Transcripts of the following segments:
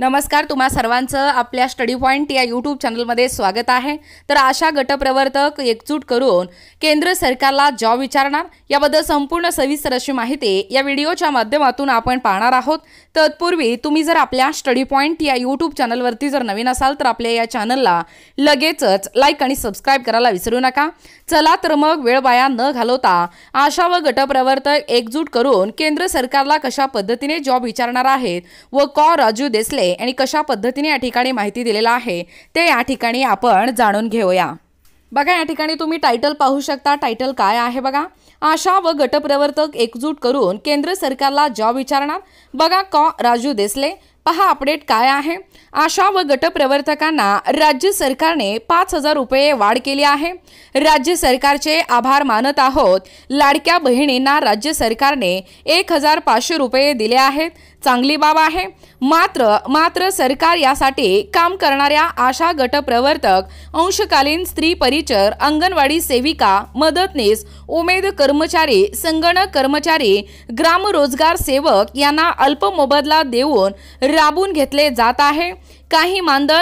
नमस्कार तुम्हा सर्वांचं आपल्या स्टडी पॉईंट या यूट्यूब चॅनलमध्ये स्वागत आहे तर आशा गटप्रवर्तक एकजूट करून केंद्र सरकारला जॉब विचारणार याबद्दल संपूर्ण सविस्तर अशी माहिती या व्हिडिओच्या माध्यमातून आपण पाहणार आहोत तत्पूर्वी तुम्ही जर आपल्या स्टडी पॉईंट या यूट्यूब चॅनलवरती जर नवीन असाल तर आपल्या या चॅनलला लगेचच लाईक आणि सबस्क्राईब करायला विसरू नका चला तर मग वेळ वाया न घालवता आशा व गटप्रवर्तक एकजूट करून केंद्र सरकारला कशा पद्धतीने जॉब विचारणार आहेत व कॉ राजू देसले आहे आणि कशा पद्धतीने या ठिकाणी माहिती दिलेला आहे ते या ठिकाणी आपण जाणून घेऊया बघा या ठिकाणी तुम्ही टायटल पाहू शकता टायटल काय आहे बघा आशा व गटप्रवर्तक एकजूट करून केंद्र सरकारला जॉब विचारणार बघा कॉ राजू देसले पहा अपडेट काय आहे आशा व गटप्रवर्तकांना राज्य सरकारने पाच हजार रुपये वाढ केली आहे राज्य सरकारचे आभार मानत आहोत लाडक्या बहिणींना राज्य सरकारने एक हजार पाचशे रुपये दिले आहेत चांगली बाब आहे मात्र मात्र सरकार यासाठी काम करणाऱ्या आशा गटप्रवर्तक अंशकालीन स्त्री परिचर अंगणवाडी सेविका मदतनीस उमेद कर्मचारी संगणक कर्मचारी ग्रामरोजगार सेवक यांना अल्प मोबदला देऊन राबून घेतले जात आहे काही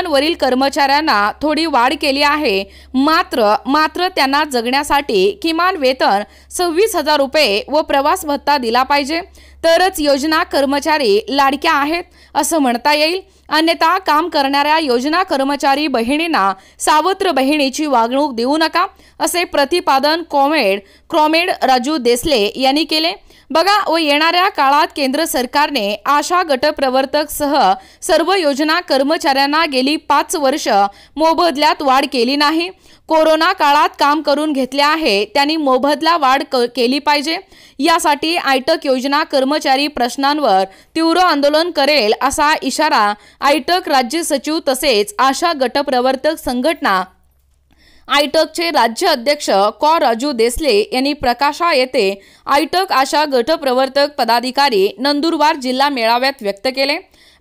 वरील कर्मचाऱ्यांना थोडी वाढ केली आहे मात्र मात्र त्यांना जगण्यासाठी किमान वेतन सव्वीस हजार रुपये व प्रवास भत्ता दिला पाहिजे तरच योजना कर्मचारी लाडक्या आहेत असं म्हणता येईल अन्यथा काम करणाऱ्या योजना कर्मचारी बहिणींना सावत्र बहिणीची वागणूक देऊ नका असे प्रतिपादन कॉमेड क्रॉमेड राजू देसले यांनी केले बघा व येणाऱ्या काळात केंद्र सरकारने आशा प्रवर्तक सह सर्व योजना कर्मचाऱ्यांना गेली पाच वर्ष मोबदल्यात वाढ केली नाही कोरोना काळात काम करून घेतले आहे त्यांनी मोबदला वाढ केली पाहिजे यासाठी आयटक योजना कर्मचारी प्रश्नांवर तीव्र आंदोलन करेल असा इशारा आयटक राज्य सचिव तसेच आशा गटप्रवर्तक संघटना आयटकचे राज्य अध्यक्ष कॉ राजू देसले यांनी प्रकाशा येथे आयटक आशा गटप्रवर्तक पदाधिकारी नंदुरबार जिल्हा मेळाव्यात व्यक्त केले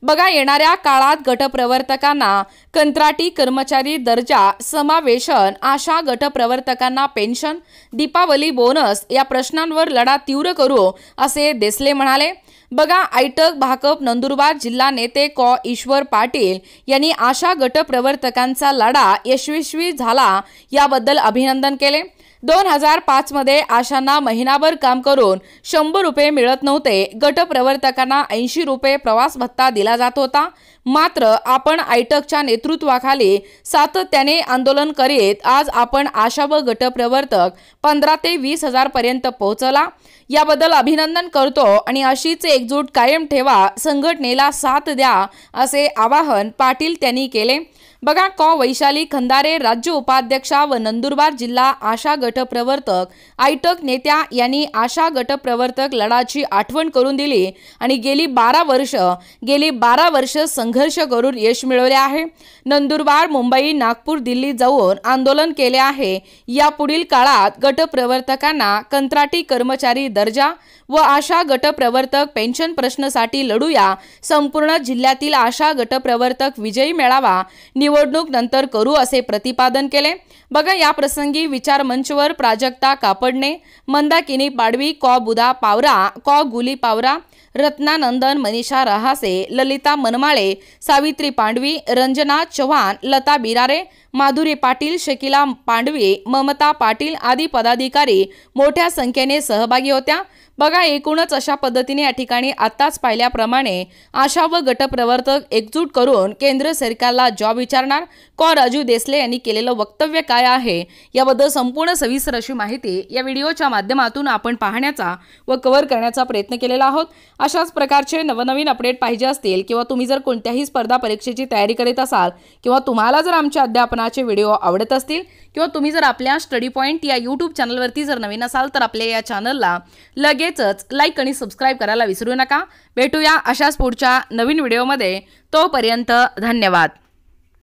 बघा येणाऱ्या काळात गटप्रवर्तकांना कंत्राटी कर्मचारी दर्जा समावेशन आशा गटप्रवर्तकांना पेन्शन दीपावली बोनस या प्रश्नांवर लढा तीव्र करू असे देसले म्हणाले बघा आयटक भाकप नंदुरबार जिल्हा नेते कॉ ईश्वर पाटील यांनी आशा गट प्रवर्तकांचा लढा यशस्वी झाला याबद्दल अभिनंदन केले दोन हजार पाचमध्ये आशांना महिनाभर काम करून शंभर रुपये मिळत नव्हते गटप्रवर्तकांना ऐंशी रुपये प्रवास भत्ता दिला जात होता मात्र आपण आयटकच्या नेतृत्वाखाली सातत्याने आंदोलन करीत आज आपण आशा व गटप्रवर्तक पंधरा ते वीस हजारपर्यंत पोहोचला याबद्दल अभिनंदन करतो आणि अशीच एक एकजूट कायम ठेवा संघटनेला साथ द्या असे आवाहन पाटील त्यांनी केले बघा कॉ वैशाली खंदारे राज्य उपाध्यक्षा व नंदुरबार जिल्हा आशा गटप्रवर्तक आयटक नेत्या यांनी आशा गटप्रवर्तक लढाची आठवण करून दिली आणि गेली बारा वर्ष गेली बारा वर्ष संघर्ष करून यश मिळवले आहे नंदुरबार मुंबई नागपूर दिल्ली जाऊन आंदोलन केले आहे या पुढील काळात गटप्रवर्तकांना कंत्राटी कर्मचारी दर्जा व आशा गटप्रवर्तक पेन्शन पेन्शन प्रश्नासाठी लढूया संपूर्ण जिल्ह्यातील आशा गटप्रवर्तक विजयी मेळावा निवडणूक नंतर करू असे प्रतिपादन केले बघा या प्रसंगी विचार मंचवर प्राजक्ता कापडणे मंदाकिनी पाडवी कॉ बुदा पावरा कॉ गुली पावरा रत्नानंदन मनीषा रहासे ललिता मनमाळे सावित्री पांडवी रंजना चव्हाण लता बिरारे माधुरी पाटील शकिला पांडवी ममता पाटील आदी पदाधिकारी मोठ्या संख्येने सहभागी होत्या बघा एकूणच अशा पद्धतीने या ठिकाणी आत्ताच पाहिल्याप्रमाणे आशा व गटप्रवर्तक एकजूट करून केंद्र सरकारला जॉब विचारणार कॉ राजू देसले यांनी केलेलं वक्तव्य काय आहे याबद्दल संपूर्ण सविस्तर अशी माहिती या व्हिडिओच्या माध्यमातून आपण पाहण्याचा व कव्हर करण्याचा प्रयत्न केलेला आहोत अशाच प्रकारचे नवनवीन अपडेट पाहिजे असतील किंवा तुम्ही जर कोणत्याही स्पर्धा परीक्षेची तयारी करीत असाल किंवा तुम्हाला जर आमच्या अध्यापनाचे व्हिडिओ आवडत असतील किंवा तुम्ही जर आपल्या स्टडी पॉईंट या यूट्यूब चॅनलवरती जर नवीन असाल तर आपल्या या चॅनलला लगेचच लाईक आणि सबस्क्राईब करायला विसरू नका भेटूया अशाच पुढच्या नवीन व्हिडिओमध्ये तोपर्यंत धन्यवाद